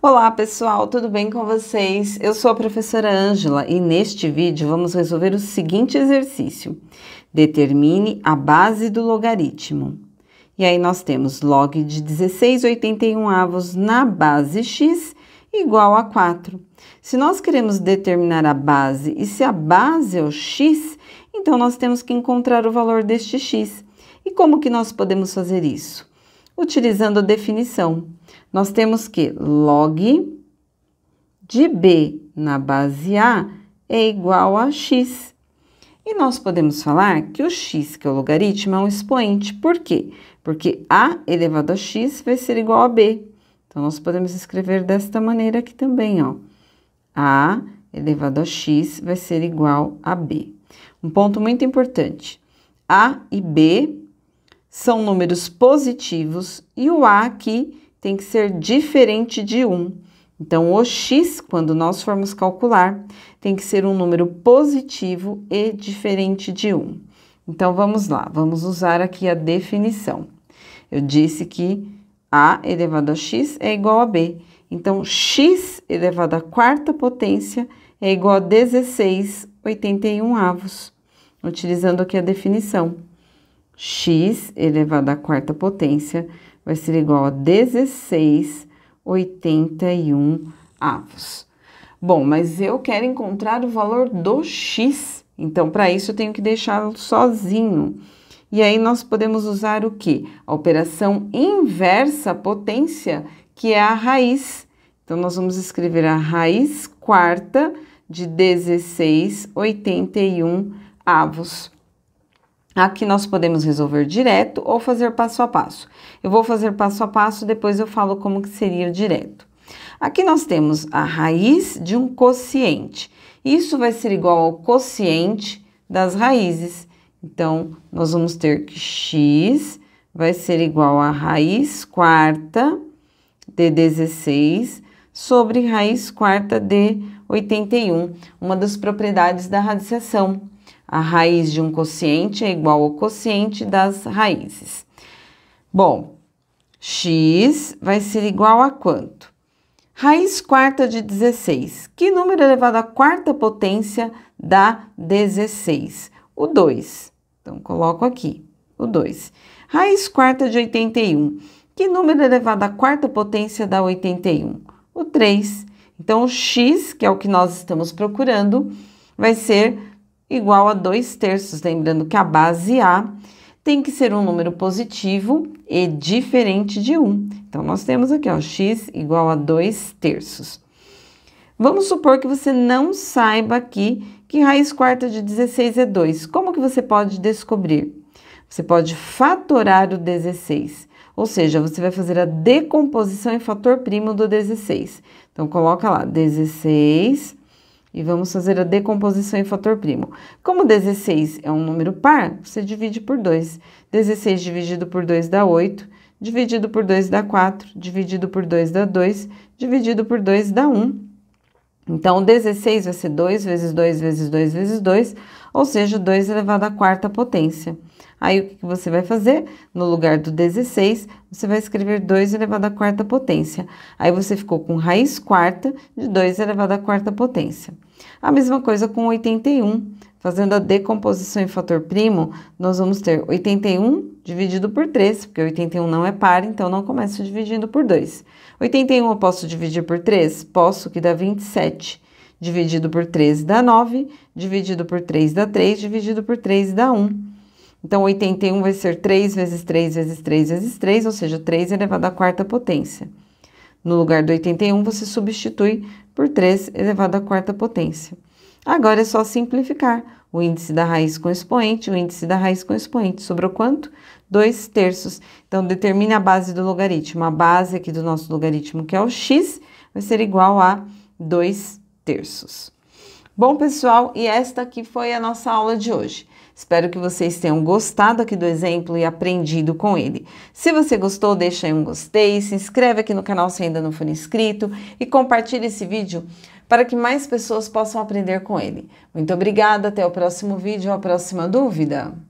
Olá pessoal, tudo bem com vocês? Eu sou a professora Ângela e neste vídeo vamos resolver o seguinte exercício. Determine a base do logaritmo. E aí nós temos log de 16,81 avos na base x igual a 4. Se nós queremos determinar a base e se a base é o x, então nós temos que encontrar o valor deste x. E como que nós podemos fazer isso? utilizando a definição. Nós temos que log de B na base A é igual a x. E nós podemos falar que o x, que é o logaritmo, é um expoente. Por quê? Porque a elevado a x vai ser igual a b. Então, nós podemos escrever desta maneira aqui também, ó. a elevado a x vai ser igual a b. Um ponto muito importante. a e b são números positivos e o A aqui tem que ser diferente de 1. Então, o x, quando nós formos calcular, tem que ser um número positivo e diferente de 1. Então, vamos lá, vamos usar aqui a definição. Eu disse que a elevado a x é igual a b. Então, x elevado à quarta potência é igual a 16,81 avos, utilizando aqui a definição x elevado à quarta potência vai ser igual a 16,81 avos. Bom, mas eu quero encontrar o valor do x, então para isso eu tenho que deixá-lo sozinho. E aí nós podemos usar o que? A operação inversa potência, que é a raiz. Então nós vamos escrever a raiz quarta de 16,81 avos. Aqui nós podemos resolver direto ou fazer passo a passo. Eu vou fazer passo a passo, depois eu falo como que seria o direto. Aqui nós temos a raiz de um quociente. Isso vai ser igual ao quociente das raízes. Então, nós vamos ter que x vai ser igual a raiz quarta de 16 sobre raiz quarta de 81, uma das propriedades da radiciação. A raiz de um quociente é igual ao quociente das raízes. Bom, x vai ser igual a quanto? Raiz quarta de 16. Que número é elevado à quarta potência dá 16? O 2. Então, coloco aqui o 2. Raiz quarta de 81. Que número é elevado à quarta potência dá 81? O 3. Então, o x, que é o que nós estamos procurando, vai ser igual a 2 terços, lembrando que a base A tem que ser um número positivo e diferente de 1. Então, nós temos aqui, ó, x igual a 2 terços. Vamos supor que você não saiba aqui que raiz quarta de 16 é 2. Como que você pode descobrir? Você pode fatorar o 16, ou seja, você vai fazer a decomposição em fator primo do 16. Então, coloca lá 16 e vamos fazer a decomposição em fator primo. Como 16 é um número par, você divide por 2. 16 dividido por 2 dá 8, dividido por 2 dá 4, dividido por 2 dá 2, dividido por 2 dá 1. Então, 16 vai ser 2 vezes 2 vezes 2 vezes 2, ou seja, 2 elevado à quarta potência. Aí o que você vai fazer? No lugar do 16, você vai escrever 2 elevado à quarta potência. Aí você ficou com raiz quarta de 2 elevado à quarta potência. A mesma coisa com 81. Fazendo a decomposição em fator primo, nós vamos ter 81 dividido por 3, porque 81 não é par, então não começo dividindo por 2. 81 eu posso dividir por 3? Posso, que dá 27. Dividido por 3 dá 9, dividido por 3 dá 3, dividido por 3 dá 1. Então, 81 vai ser 3 vezes 3 vezes 3 vezes 3, ou seja, 3 elevado à quarta potência. No lugar do 81, você substitui por 3 elevado à quarta potência. Agora é só simplificar o índice da raiz com expoente, o índice da raiz com expoente. Sobrou quanto? 2 terços. Então, determine a base do logaritmo. A base aqui do nosso logaritmo, que é o x, vai ser igual a 2 terços. Bom, pessoal, e esta aqui foi a nossa aula de hoje. Espero que vocês tenham gostado aqui do exemplo e aprendido com ele. Se você gostou, deixa aí um gostei, se inscreve aqui no canal se ainda não for inscrito e compartilhe esse vídeo para que mais pessoas possam aprender com ele. Muito obrigada, até o próximo vídeo, a próxima dúvida.